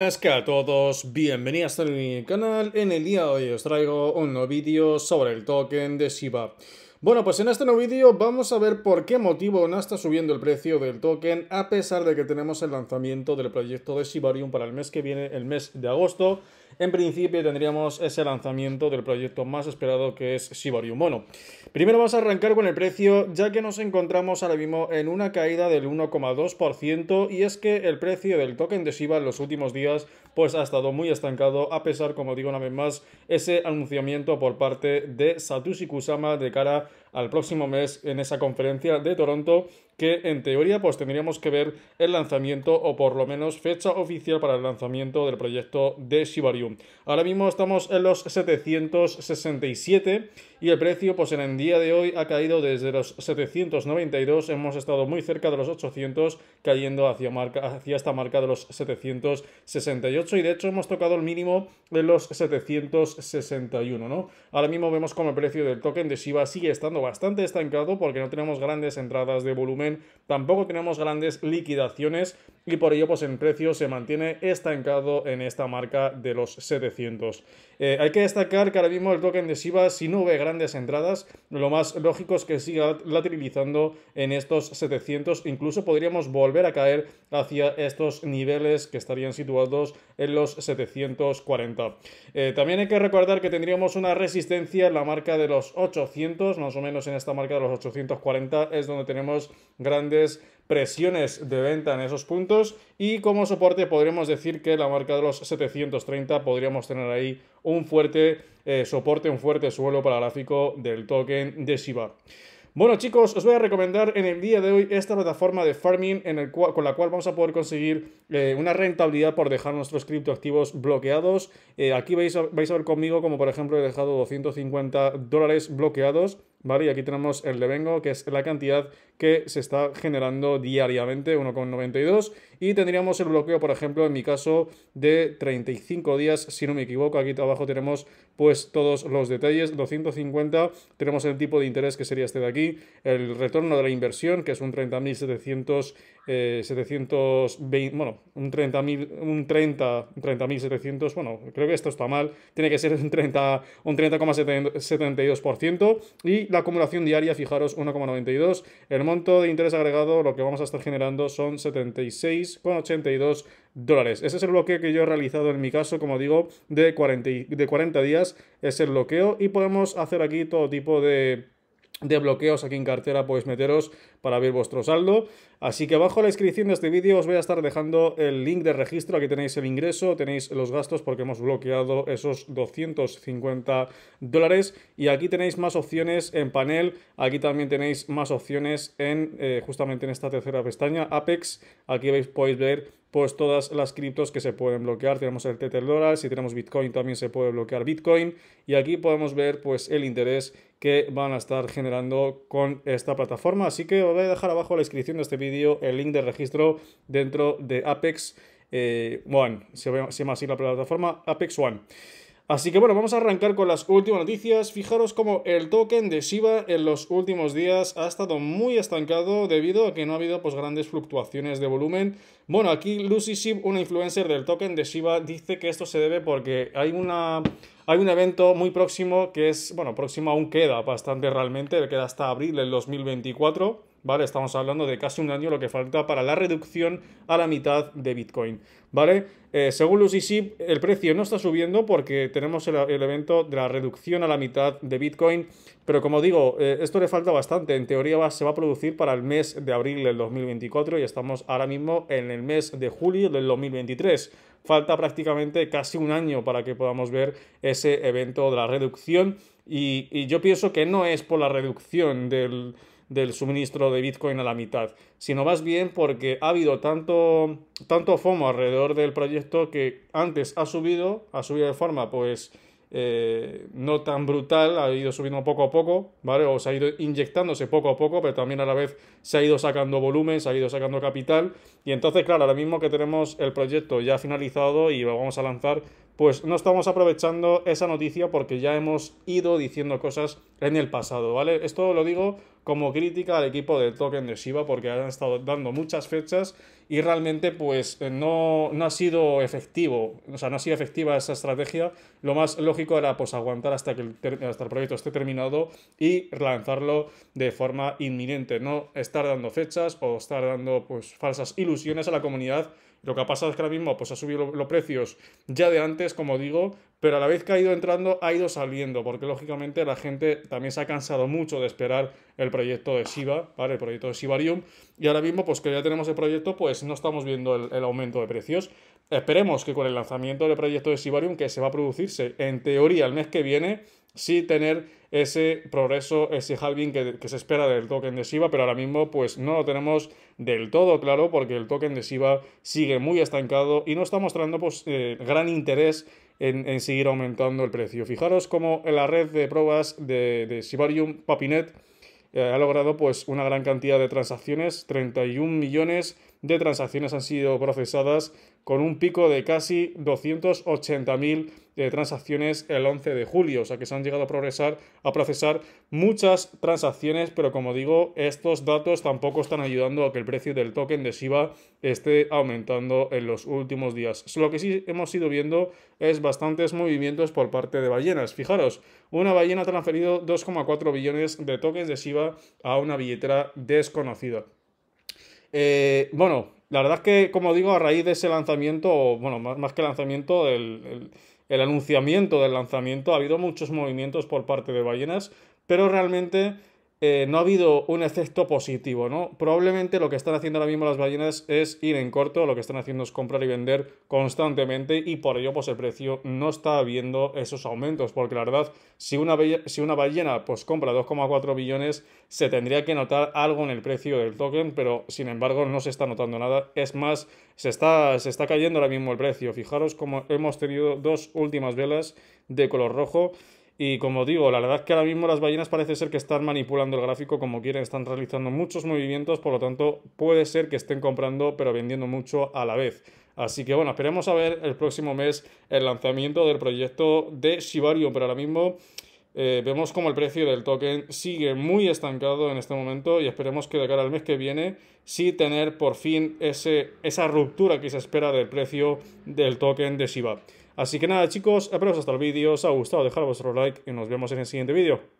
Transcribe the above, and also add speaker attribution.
Speaker 1: Buenas a todos, bienvenidos a mi canal. En el día de hoy os traigo un nuevo vídeo sobre el token de Shiba. Bueno, pues en este nuevo vídeo vamos a ver por qué motivo no está subiendo el precio del token a pesar de que tenemos el lanzamiento del proyecto de Shibarium para el mes que viene, el mes de agosto, en principio tendríamos ese lanzamiento del proyecto más esperado que es Shibarium. Bueno, primero vamos a arrancar con el precio, ya que nos encontramos ahora mismo en una caída del 1,2% y es que el precio del token de Shiba en los últimos días pues ha estado muy estancado a pesar, como digo una vez más, ese anunciamiento por parte de Satoshi Kusama de cara a al próximo mes en esa conferencia de Toronto que en teoría pues tendríamos que ver el lanzamiento o por lo menos fecha oficial para el lanzamiento del proyecto de Shibarium. Ahora mismo estamos en los 767 y el precio pues en el día de hoy ha caído desde los 792, hemos estado muy cerca de los 800 cayendo hacia, hacia esta marca de los 768 y de hecho hemos tocado el mínimo de los 761, ¿no? Ahora mismo vemos como el precio del token de Shiba sigue estando bastante estancado porque no tenemos grandes entradas de volumen, tampoco tenemos grandes liquidaciones y por ello pues en precio se mantiene estancado en esta marca de los 700. Eh, hay que destacar que ahora mismo el token de Shiba si no ve grandes entradas, lo más lógico es que siga lateralizando en estos 700, incluso podríamos volver a caer hacia estos niveles que estarían situados en los 740. Eh, también hay que recordar que tendríamos una resistencia en la marca de los 800, más o menos menos en esta marca de los 840 es donde tenemos grandes presiones de venta en esos puntos y como soporte podríamos decir que la marca de los 730 podríamos tener ahí un fuerte eh, soporte, un fuerte suelo para el gráfico del token de Shiba. Bueno chicos, os voy a recomendar en el día de hoy esta plataforma de farming en el con la cual vamos a poder conseguir eh, una rentabilidad por dejar nuestros criptoactivos bloqueados. Eh, aquí vais a, vais a ver conmigo como por ejemplo he dejado 250 dólares bloqueados ¿vale? Y aquí tenemos el devengo, que es la cantidad que se está generando diariamente, 1,92. Y tendríamos el bloqueo, por ejemplo, en mi caso, de 35 días, si no me equivoco. Aquí abajo tenemos pues todos los detalles. 250, tenemos el tipo de interés que sería este de aquí, el retorno de la inversión, que es un 30.700, eh, bueno, un 30.000, un 30, 30.700, bueno, creo que esto está mal, tiene que ser un 30, un 30,72% y la acumulación diaria, fijaros, 1,92. El monto de interés agregado, lo que vamos a estar generando son 76,82 dólares. Ese es el bloqueo que yo he realizado en mi caso, como digo, de de 40 días. Es el bloqueo y podemos hacer aquí todo tipo de de bloqueos aquí en cartera podéis pues meteros para ver vuestro saldo. Así que abajo la descripción de este vídeo os voy a estar dejando el link de registro. Aquí tenéis el ingreso, tenéis los gastos porque hemos bloqueado esos 250 dólares. Y aquí tenéis más opciones en panel. Aquí también tenéis más opciones en eh, justamente en esta tercera pestaña, Apex. Aquí veis, podéis ver pues todas las criptos que se pueden bloquear. Tenemos el Tether si tenemos Bitcoin también se puede bloquear Bitcoin. Y aquí podemos ver pues el interés que van a estar generando con esta plataforma. Así que os voy a dejar abajo en la descripción de este vídeo el link de registro dentro de Apex eh, One, se llama así la plataforma Apex One. Así que bueno, vamos a arrancar con las últimas noticias. Fijaros como el token de Shiba en los últimos días ha estado muy estancado debido a que no ha habido pues grandes fluctuaciones de volumen. Bueno, aquí Lucy Shib, una influencer del token de Shiba, dice que esto se debe porque hay una hay un evento muy próximo que es, bueno, próximo aún queda bastante realmente, queda hasta abril del 2024 Estamos hablando de casi un año lo que falta para la reducción a la mitad de Bitcoin, ¿vale? Eh, según Lucy e el precio no está subiendo porque tenemos el, evento de la reducción a la mitad de Bitcoin, pero como digo, eh, esto le falta bastante. En teoría se va a producir para el mes de abril del 2024 y estamos ahora mismo en el mes de julio del 2023 falta prácticamente casi un año para que podamos ver ese evento de la reducción y yo pienso que no es por la reducción del, del suministro de Bitcoin a la mitad, sino más bien porque ha habido tanto, tanto FOMO alrededor del proyecto que antes ha subido, ha subido de forma pues eh, no tan brutal, ha ido subiendo poco a poco, ¿vale? O se ha ido inyectándose poco a poco, pero también a la vez se ha ido sacando volumen, se ha ido sacando capital. Y entonces, claro, ahora mismo que tenemos el proyecto ya finalizado y lo vamos a lanzar pues no estamos aprovechando esa noticia porque ya hemos ido diciendo cosas en el pasado, ¿vale? Esto lo digo como crítica al equipo del token de Shiba porque han estado dando muchas fechas y realmente pues eh, no, ha sido efectivo, o sea, no ha sido efectiva esa estrategia. Lo más lógico era pues aguantar hasta que el, hasta el proyecto esté terminado y lanzarlo de forma inminente, no estar dando fechas o estar dando pues falsas ilusiones a la comunidad lo que ha pasado es que ahora mismo pues, ha subido los precios ya de antes, como digo, pero a la vez que ha ido entrando, ha ido saliendo, porque lógicamente la gente también se ha cansado mucho de esperar el proyecto de Shiba, El proyecto de Shibarium, y ahora mismo, pues que ya tenemos el proyecto, pues no estamos viendo el, aumento de precios. Esperemos que con el lanzamiento del proyecto de Shibarium, que se va a producirse en teoría el mes que viene, sí tener ese progreso, ese halving que, se espera del token de Shiba, pero ahora mismo pues no lo tenemos del todo claro porque el token de Shiba sigue muy estancado y no está mostrando pues eh, gran interés en, seguir aumentando el precio. Fijaros como la red de pruebas de, de Shibarium Papinet eh, ha logrado pues una gran cantidad de transacciones, 31 millones de transacciones han sido procesadas con un pico de casi 280.000 eh, transacciones el 11 de julio. O sea que se han llegado a, progresar, a procesar muchas transacciones, pero como digo, estos datos tampoco están ayudando a que el precio del token de Shiba esté aumentando en los últimos días. Lo que sí hemos ido viendo es bastantes movimientos por parte de ballenas. Fijaros, una ballena ha transferido 2,4 billones de tokens de Shiba a una billetera desconocida. Eh, bueno, la verdad es que, como digo, a raíz de ese lanzamiento, bueno, más, más que lanzamiento, el, el, el, anunciamiento del lanzamiento, ha habido muchos movimientos por parte de Ballenas, pero realmente eh, no ha habido un efecto positivo, ¿no? Probablemente lo que están haciendo ahora mismo las ballenas es ir en corto, lo que están haciendo es comprar y vender constantemente y por ello pues el precio no está viendo esos aumentos, porque la verdad, si una, si una ballena pues compra 2,4 billones, se tendría que notar algo en el precio del token, pero sin embargo no se está notando nada, es más, se está, se está cayendo ahora mismo el precio, fijaros como hemos tenido dos últimas velas de color rojo, y como digo, la verdad es que ahora mismo las ballenas parece ser que están manipulando el gráfico como quieren, están realizando muchos movimientos, por lo tanto puede ser que estén comprando pero vendiendo mucho a la vez. Así que bueno, esperemos a ver el próximo mes el lanzamiento del proyecto de Shibarium, pero ahora mismo eh, vemos como el precio del token sigue muy estancado en este momento y esperemos que de cara al mes que viene sí tener por fin ese, esa ruptura que se espera del precio del token de Shiba. Así que nada chicos, espero hasta el vídeo os ha gustado, dejad vuestro like y nos vemos en el siguiente vídeo.